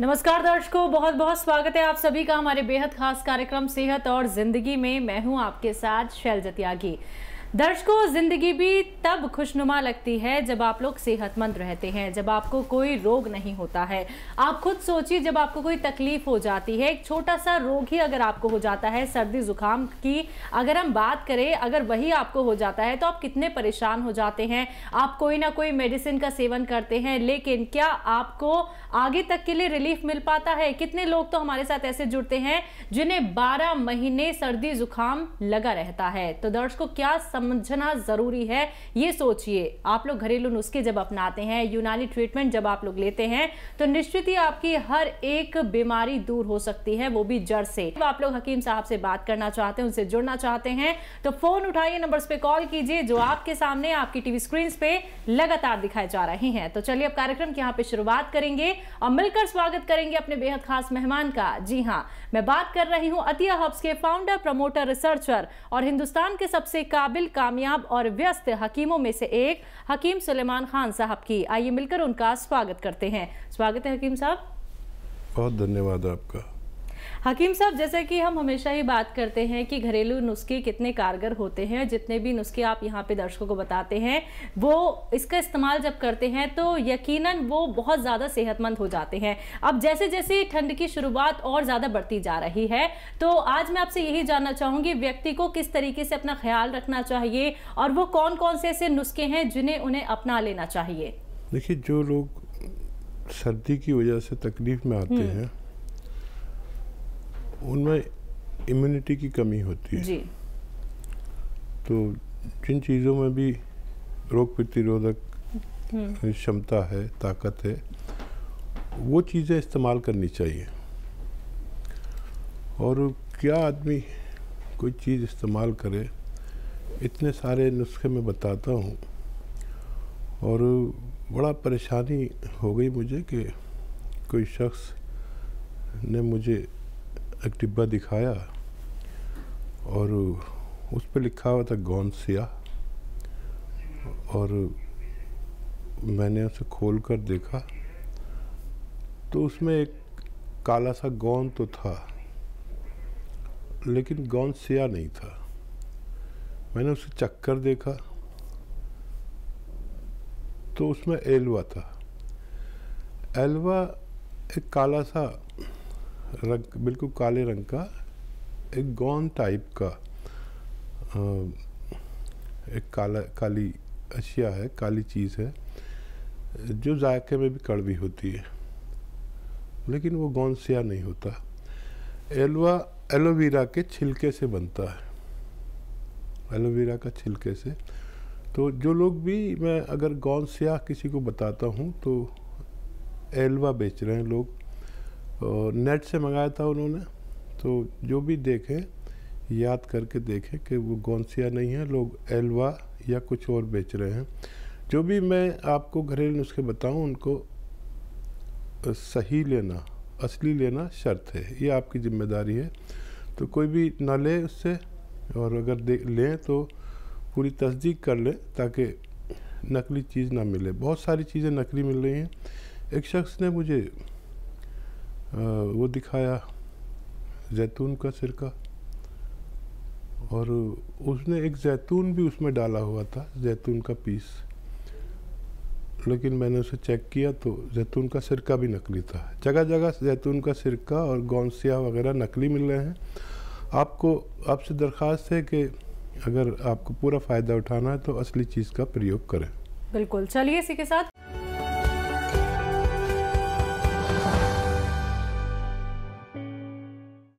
नमस्कार दर्शकों बहुत बहुत स्वागत है आप सभी का हमारे बेहद खास कार्यक्रम सेहत और जिंदगी में मैं हूं आपके साथ शैल जतियागी दर्शकों ज़िंदगी भी तब खुशनुमा लगती है जब आप लोग सेहतमंद रहते हैं जब आपको कोई रोग नहीं होता है आप खुद सोचिए जब आपको कोई तकलीफ़ हो जाती है एक छोटा सा रोग ही अगर आपको हो जाता है सर्दी ज़ुकाम की अगर हम बात करें अगर वही आपको हो जाता है तो आप कितने परेशान हो जाते हैं आप कोई ना कोई मेडिसिन का सेवन करते हैं लेकिन क्या आपको आगे तक के लिए रिलीफ मिल पाता है कितने लोग तो हमारे साथ ऐसे जुड़ते हैं जिन्हें बारह महीने सर्दी ज़ुकाम लगा रहता है तो दर्शकों क्या सम समझना ज़रूरी है ये सोचिए आप लोग घरेलू नुस्खे जब अपनाते हैं यूनानी ट्रीटमेंट जब आप लोग लेते हैं तो निश्चित ही आपकी हर एक बीमारी दूर हो सकती है वो भी जड़ से तो आप लोग हकीम साहब से बात करना चाहते हैं उनसे जुड़ना चाहते हैं तो फ़ोन उठाइए नंबर पे कॉल कीजिए जो आपके सामने आपकी टीवी स्क्रीन पे लगातार दिखाए जा रहे हैं तो चलिए अब कार्यक्रम की यहाँ पे शुरुआत करेंगे और मिलकर स्वागत करेंगे अपने बेहद खास मेहमान का जी हाँ मैं बात कर रही हूँ अतिया हब्स के फाउंडर प्रमोटर रिसर्चर और हिंदुस्तान के सबसे काबिल कामयाब और व्यस्त हकीमों में से एक हकीम सलेमान खान साहब की आइए मिलकर उनका स्वागत करते हैं स्वागत है हकीम साहब बहुत धन्यवाद आपका हकीम साहब जैसे कि हम हमेशा ही बात करते हैं कि घरेलू नुस्खे कितने कारगर होते हैं जितने भी नुस्खे आप यहाँ पे दर्शकों को बताते हैं वो इसका इस्तेमाल जब करते हैं तो यकीनन वो बहुत ज़्यादा सेहतमंद हो जाते हैं अब जैसे जैसे ठंड की शुरुआत और ज़्यादा बढ़ती जा रही है तो आज मैं आपसे यही जानना चाहूँगी व्यक्ति को किस तरीके से अपना ख्याल रखना चाहिए और वो कौन कौन से ऐसे नुस्खे हैं जिन्हें उन्हें अपना लेना चाहिए देखिए जो लोग सर्दी की वजह से तकलीफ में आते हैं उनमें इम्यूनिटी की कमी होती है जी तो जिन चीज़ों में भी रोग प्रतिरोधक हम्म। क्षमता है ताकत है वो चीज़ें इस्तेमाल करनी चाहिए और क्या आदमी कोई चीज़ इस्तेमाल करे इतने सारे नुस्खे मैं बताता हूँ और बड़ा परेशानी हो गई मुझे कि कोई शख्स ने मुझे एक डिब्बा दिखाया और उस पर लिखा हुआ था गौनसिया और मैंने उसे खोल कर देखा तो उसमें एक काला सा गौन तो था लेकिन गौन सिया नहीं था मैंने उसे चक्कर देखा तो उसमें एलवा था एलवा एक काला सा रंग बिल्कुल काले रंग का एक गौन टाइप का आ, एक काला काली अशिया है काली चीज़ है जो जायके में भी कड़वी होती है लेकिन वो गौन सिया नहीं होता एलवा एलोवेरा के छिलके से बनता है एलोवेरा का छिलके से तो जो लोग भी मैं अगर गौन सिया किसी को बताता हूँ तो एलवा बेच रहे हैं लोग और नेट से मंगाया था उन्होंने तो जो भी देखें याद करके देखें कि वो गौनसिया नहीं है लोग एलवा या कुछ और बेच रहे हैं जो भी मैं आपको घरेलू नुस्खे बताऊं उनको सही लेना असली लेना शर्त है ये आपकी जिम्मेदारी है तो कोई भी ना ले उससे और अगर दे लें तो पूरी तस्दीक कर लें ताकि नकली चीज़ ना मिले बहुत सारी चीज़ें नकली मिल रही हैं एक शख्स ने मुझे वो दिखाया जैतून का सिरका और उसने एक जैतून भी उसमें डाला हुआ था जैतून का पीस लेकिन मैंने उसे चेक किया तो जैतून का सिरका भी नकली था जगह जगह जैतून का सिरका और गौंसिया वगैरह नकली मिल रहे हैं आपको आपसे दरख्वास्त है कि अगर आपको पूरा फ़ायदा उठाना है तो असली चीज़ का प्रयोग करें बिल्कुल चलिए इसी के साथ